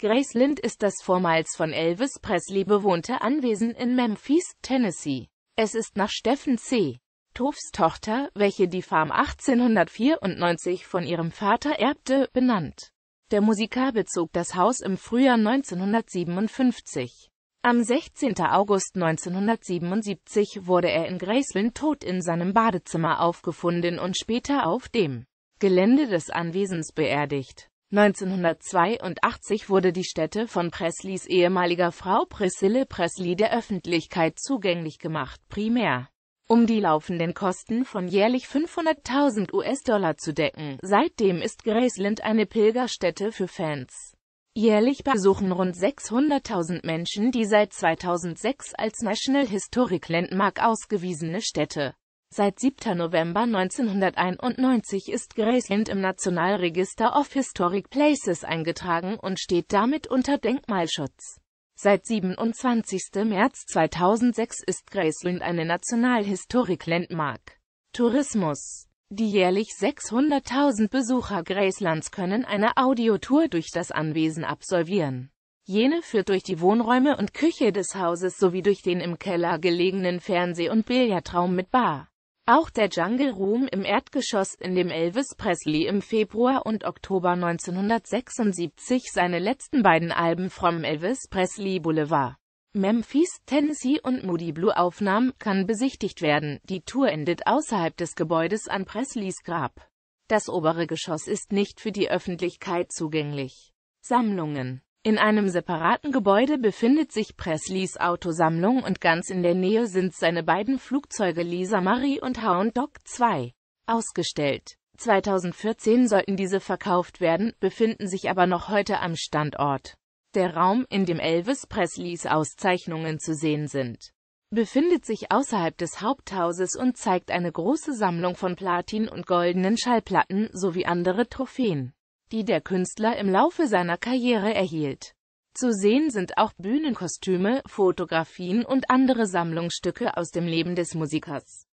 Graceland ist das vormals von Elvis Presley bewohnte Anwesen in Memphis, Tennessee. Es ist nach Stephen C. Toofs Tochter, welche die Farm 1894 von ihrem Vater erbte, benannt. Der Musiker bezog das Haus im Frühjahr 1957. Am 16. August 1977 wurde er in Graceland tot in seinem Badezimmer aufgefunden und später auf dem Gelände des Anwesens beerdigt. 1982 wurde die Stätte von Presleys ehemaliger Frau Priscille Presley der Öffentlichkeit zugänglich gemacht, primär um die laufenden Kosten von jährlich 500.000 US-Dollar zu decken. Seitdem ist Graceland eine Pilgerstätte für Fans. Jährlich besuchen rund 600.000 Menschen die seit 2006 als National Historic Landmark ausgewiesene Stätte. Seit 7. November 1991 ist Graceland im Nationalregister of Historic Places eingetragen und steht damit unter Denkmalschutz. Seit 27. März 2006 ist Graceland eine Nationalhistoric Landmark. Tourismus Die jährlich 600.000 Besucher Gracelands können eine Audiotour durch das Anwesen absolvieren. Jene führt durch die Wohnräume und Küche des Hauses sowie durch den im Keller gelegenen Fernseh- und Billardraum mit Bar. Auch der Jungle Room im Erdgeschoss, in dem Elvis Presley im Februar und Oktober 1976 seine letzten beiden Alben vom Elvis Presley Boulevard, Memphis, Tennessee und Moody Blue aufnahm, kann besichtigt werden. Die Tour endet außerhalb des Gebäudes an Presleys Grab. Das obere Geschoss ist nicht für die Öffentlichkeit zugänglich. Sammlungen in einem separaten Gebäude befindet sich Presleys Autosammlung und ganz in der Nähe sind seine beiden Flugzeuge Lisa Marie und Hound Dog 2 ausgestellt. 2014 sollten diese verkauft werden, befinden sich aber noch heute am Standort. Der Raum, in dem Elvis Presleys Auszeichnungen zu sehen sind, befindet sich außerhalb des Haupthauses und zeigt eine große Sammlung von Platin- und goldenen Schallplatten sowie andere Trophäen die der Künstler im Laufe seiner Karriere erhielt. Zu sehen sind auch Bühnenkostüme, Fotografien und andere Sammlungsstücke aus dem Leben des Musikers.